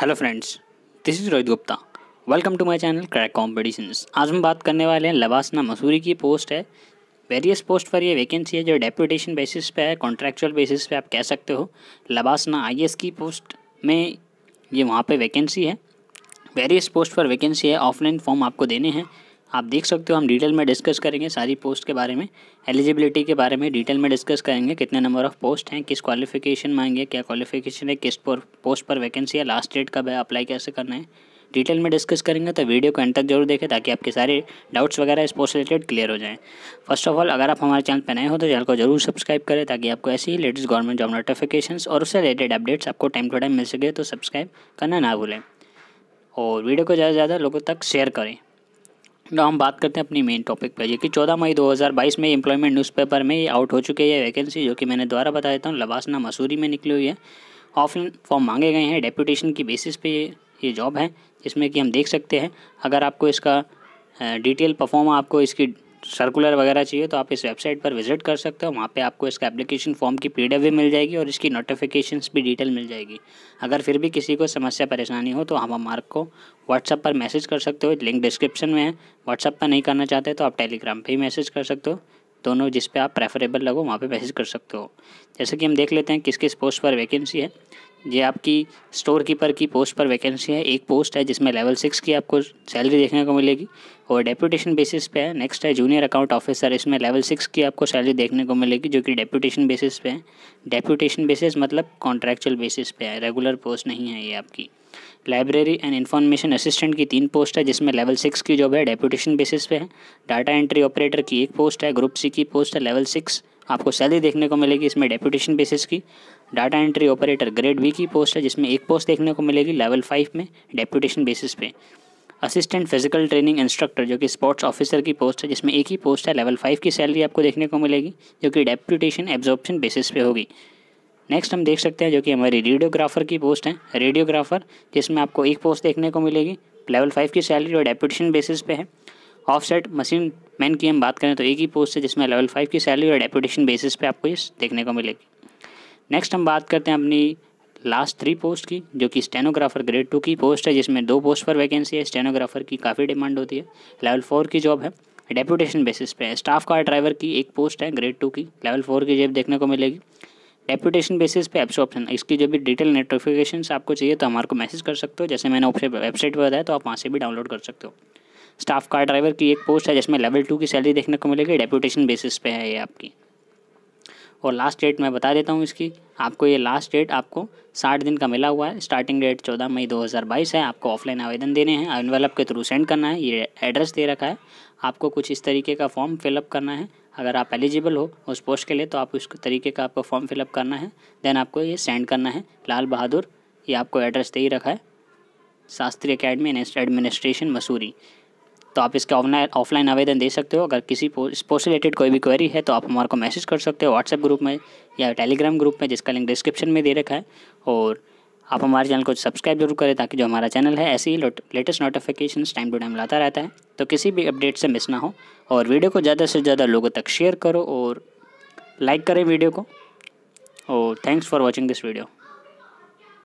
hello friends this is Rohit Gupta welcome to my channel crack competitions आज हम बात करने वाले हैं लबासना मसूरी की पोस्ट है वेरियस पोस्ट पर ये वैकेंसी है जो डेपुटेशन बेसिस पे है कॉन्ट्रैक्चुअल बेसिस पे आप कह सकते हो लबासना आई की पोस्ट में ये वहाँ पे वैकेंसी है वेरियस पोस्ट पर वैकेंसी है ऑफलाइन फॉर्म आपको देने हैं आप देख सकते हो हम डिटेल में डिस्कस करेंगे सारी पोस्ट के बारे में एलिजिबिलिटी के बारे में डिटेल में डिस्कस करेंगे कितने नंबर ऑफ पोस्ट हैं किस क्वालिफिकेशन मांगे क्या क्वालिफिकेशन है किस पर पोस्ट पर वैकेंसी है लास्ट डेट कब है अप्लाई कैसे करना है डिटेल में डिस्कस करेंगे तो वीडियो को एंड तक जरूर देखें ताकि आपके सारे डाउट्स वगैरह इस पोस्ट रिलेटेड क्लियर हो जाएँ फर्स्ट ऑफ ऑल अगर आप हमारे चैनल पर नए हो तो चैनल को जरूर सब्सक्राइब करें ताकि आपको ऐसी ही लेटेस्ट गवर्नमेंट जॉब नोटिफिकेशन और उससे रिलेटेड अपडेट्स आपको टाइम टू टाइम मिल सके तो सब्सक्राइब करना ना भूलें और वीडियो को ज़्यादा से ज़्यादा लोगों तक शेयर करें ना तो हम बात करते हैं अपनी मेन टॉपिक पर जो कि 14 मई 2022 में एम्प्लॉयमेंट न्यूज़पेपर में ये आउट हो चुकी है वैकेंसी जो कि मैंने द्वारा बता देता हूँ लबासना मसूरी में निकली हुई है ऑफलाइन फॉर्म मांगे गए हैं डेप्यूटेशन की बेसिस पे ये ये जॉब है जिसमें कि हम देख सकते हैं अगर आपको इसका डिटेल परफॉर्म आपको इसकी सर्कुलर वगैरह चाहिए तो आप इस वेबसाइट पर विजिट कर सकते हो वहाँ पे आपको इसका एप्लीकेशन फॉर्म की पी भी मिल जाएगी और इसकी नोटिफिकेशंस भी डिटेल मिल जाएगी अगर फिर भी किसी को समस्या परेशानी हो तो हम हमारे को व्हाट्सअप पर मैसेज कर सकते हो लिंक डिस्क्रिप्शन में है व्हाट्सअप पर नहीं करना चाहते तो आप टेलीग्राम पर ही मैसेज कर सकते हो दोनों जिस पे आप प्रेफरेबल लगो वहाँ पे मैसेज कर सकते हो जैसे कि हम देख लेते हैं किस किस पोस्ट पर वैकेंसी है ये आपकी स्टोर कीपर की पोस्ट पर वैकेंसी है एक पोस्ट है जिसमें लेवल सिक्स की आपको सैलरी देखने को मिलेगी और डेप्यूटेशन बेसिस पे है नेक्स्ट है जूनियर अकाउंट ऑफिसर इसमें लेवल सिक्स की आपको सैलरी देखने को मिलेगी जो कि डेप्यूटेशन बेसिस पे है डेप्यूटेशन बेसिस मतलब कॉन्ट्रैक्चुअल बेसिस पे है रेगुलर पोस्ट नहीं है ये आपकी लाइब्रेरी एंड इन्फॉर्मेशन असिस्टेंट की तीन पोस्ट है जिसमें लेवल सिक्स की जॉब है डेप्यूटेशन बेसिस पे है डाटा एंट्री ऑपरेटर की एक पोस्ट है ग्रुप सी की पोस्ट है लेवल सिक्स आपको सैलरी देखने को मिलेगी इसमें डेपुटेशन बेसिस की data entry operator grade B की पोस्ट है जिसमें एक पोस्ट देखने को मिलेगी लेवल फाइव में डेपुटेशन बेसिस पे असिस्टेंट फिजिकल ट्रेनिंग इंस्ट्रक्टर जो कि स्पोर्ट्स ऑफिसर की पोस्ट है जिसमें एक ही पोस्ट है लेवल फाइव की सैलरी आपको देखने को मिलेगी जो कि डेप्यूटेशन एब्जॉर्प्शन बेसिस पे होगी नेक्स्ट हम देख सकते हैं जो कि हमारी रेडियोग्राफर की पोस्ट है रेडियोग्राफर जिसमें आपको एक पोस्ट देखने को मिलेगी लेवल फाइव की सैलरी और डेप्यूटेशन बेसिस पे है ऑफसेट मशीन मैन की हम बात करें तो एक ही पोस्ट है जिसमें लेवल फाइव की सैलरी और डेपुटेशन बेसिस पे आपको ये देखने को मिलेगी नेक्स्ट हम बात करते हैं अपनी लास्ट थ्री पोस्ट की जो कि स्टेनोग्राफर ग्रेड टू की पोस्ट है जिसमें दो पोस्ट पर वैकेंसी है स्टेनोग्राफर की काफ़ी डिमांड होती है लेवल फोर की जॉब है डेपुटेशन बेसिस पे स्टाफ कार ड्राइवर की एक पोस्ट है ग्रेड टू की लेवल फोर की जॉब देखने को मिलेगी डेपुटेशन बेसिस पे ऑप्शन इसकी जो भी डिटेल नोटिफिकेशन आपको चाहिए तो हमारे को मैसेज कर सकते हो जैसे मैंने वेबसाइट पर बताया तो आप वहाँ से भी डाउनलोड कर सकते हो स्टाफ कार ड्राइवर की एक पोस्ट है जिसमें लेवल टू की सैलरी देखने को मिलेगी डेपुटेशन बेसिस पे है ये आपकी और लास्ट डेट मैं बता देता हूँ इसकी आपको ये लास्ट डेट आपको साठ दिन का मिला हुआ है स्टार्टिंग डेट चौदह मई दो हज़ार बाईस है आपको ऑफलाइन आवेदन देने हैं एनवेलप के थ्रू सेंड करना है ये एड्रेस दे रखा है आपको कुछ इस तरीके का फॉर्म फिलअप करना है अगर आप एलिजिबल हो उस पोस्ट के लिए तो आप उस तरीके का आपको फॉर्म फिलअप करना है देन आपको ये सेंड करना है लाल बहादुर ये आपको एड्रेस दे ही रखा है शास्त्री अकेडमी एडमिनिस्ट्रेशन मसूरी तो आप इसका ऑफलाइन ऑफलाइन आवेदन दे सकते हो अगर किसी स्पोर्ट्स रिलेटेड कोई भी क्वेरी है तो आप हमारे को मैसेज कर सकते हो व्हाट्सएप ग्रुप में या टेलीग्राम ग्रुप में जिसका लिंक डिस्क्रिप्शन में दे रखा है और आप हमारे चैनल को सब्सक्राइब जरूर करें ताकि जो हमारा चैनल है ऐसे ही latest notification time to time लाता रहता है तो किसी भी अपडेट से मिस ना हो और वीडियो को ज़्यादा से ज़्यादा लोगों तक शेयर करो और लाइक करें वीडियो को और thanks for watching this video